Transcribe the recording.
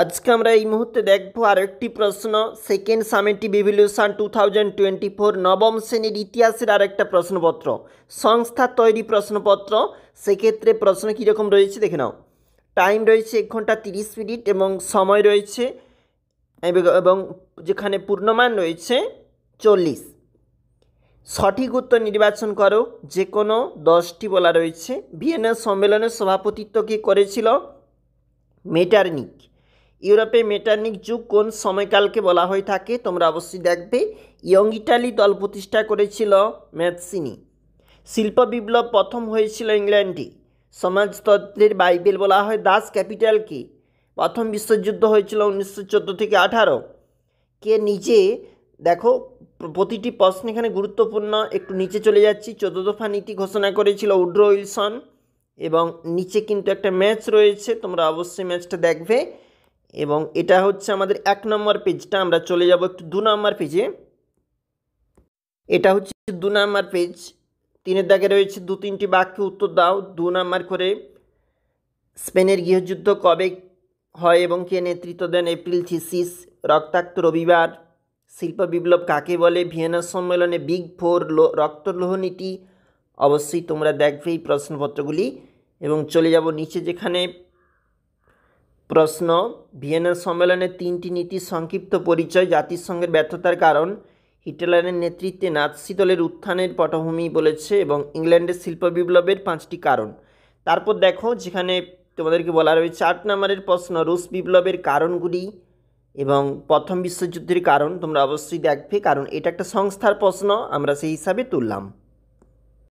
আজকে আমরা এই মুহূর্তে দেখব আরেকটি প্রশ্ন second summative revolution two thousand twenty four নবম শ্রেণীর ইতিহাসের আরেকটা প্রশ্নপত্র সংস্থা তৈরি প্রশ্নপত্র সেক্ষেত্রে প্রশ্ন কীরকম রয়েছে দেখে নাও টাইম রয়েছে এক ঘন্টা তিরিশ মিনিট এবং সময় রয়েছে এবং যেখানে পূর্ণমান রয়েছে চল্লিশ সঠিক উত্তর নির্বাচন করো যে কোনো দশটি বলা রয়েছে ভিয়েনা সম্মেলনের সভাপতিত্ব কে করেছিল মেটারনিক ইউরোপে মেটানিক যুগ কোন সময়কালকে বলা হয়ে থাকে তোমরা অবশ্যই দেখবে ইয়ং ইটালি দল প্রতিষ্ঠা করেছিল ম্যাথসিনি শিল্প বিপ্লব প্রথম হয়েছিল ইংল্যান্ডে সমাজতত্ত্বের বাইবেল বলা হয় দাস ক্যাপিটালকে প্রথম বিশ্বযুদ্ধ হয়েছিল উনিশশো চোদ্দো থেকে আঠারো কে নিজে দেখো প্রতিটি প্রশ্ন এখানে গুরুত্বপূর্ণ একটু নিচে চলে যাচ্ছি চোদ্দ দফা নীতি ঘোষণা করেছিল উড্রো উইলসন এবং নিচে কিন্তু একটা ম্যাচ রয়েছে তোমরা অবশ্যই ম্যাচটা দেখবে এবং এটা হচ্ছে আমাদের এক নম্বর পেজটা আমরা চলে যাব একটু দু নম্বর পেজে এটা হচ্ছে দু নম্বর পেজ তিনের দাগে রয়েছে দু তিনটি বাক্যে উত্তর দাও দু নম্বর করে স্পেনের গৃহযুদ্ধ কবে হয় এবং কে নেতৃত্ব দেন এপ্রিল থিসিস রক্তাক্ত রবিবার শিল্প বিপ্লব কাকে বলে ভিয়েনা সম্মেলনে বিগ ফোর রক্তলোহ নীতি অবশ্যই তোমরা দেখবে এই প্রশ্নপত্রগুলি এবং চলে যাব নিচে যেখানে প্রশ্ন ভিয়েনা সম্মেলনে তিনটি নীতির সংক্ষিপ্ত পরিচয় জাতিসংঘের ব্যর্থতার কারণ হিটলারের নেতৃত্বে নাৎসি দলের উত্থানের পটভূমি বলেছে এবং ইংল্যান্ডের শিল্প বিপ্লবের পাঁচটি কারণ তারপর দেখো যেখানে তোমাদেরকে বলা রয়েছে আট নম্বরের প্রশ্ন রুশ বিপ্লবের কারণগুলি এবং প্রথম বিশ্বযুদ্ধের কারণ তোমরা অবশ্যই দেখবে কারণ এটা একটা সংস্থার প্রশ্ন আমরা সেই হিসাবে তুললাম